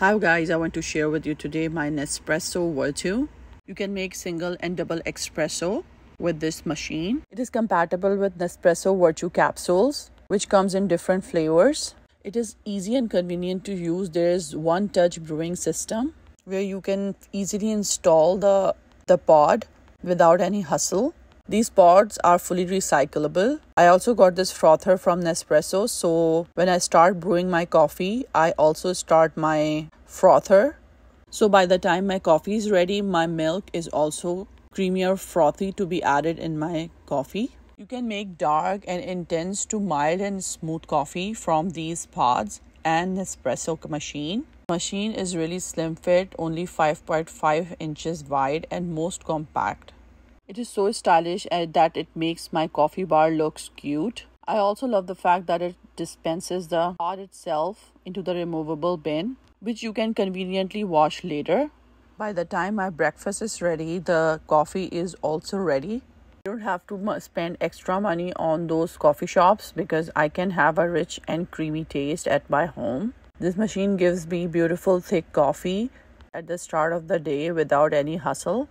Hi guys, I want to share with you today my Nespresso Virtu. You can make single and double espresso with this machine. It is compatible with Nespresso Virtu capsules, which comes in different flavors. It is easy and convenient to use. There is one touch brewing system where you can easily install the, the pod without any hustle. These pods are fully recyclable. I also got this frother from Nespresso. So when I start brewing my coffee, I also start my frother. So by the time my coffee is ready, my milk is also creamier, frothy to be added in my coffee. You can make dark and intense to mild and smooth coffee from these pods and Nespresso machine. Machine is really slim fit, only 5.5 inches wide and most compact. It is so stylish uh, that it makes my coffee bar looks cute. I also love the fact that it dispenses the pod itself into the removable bin, which you can conveniently wash later. By the time my breakfast is ready, the coffee is also ready. You don't have to spend extra money on those coffee shops because I can have a rich and creamy taste at my home. This machine gives me beautiful thick coffee at the start of the day without any hustle.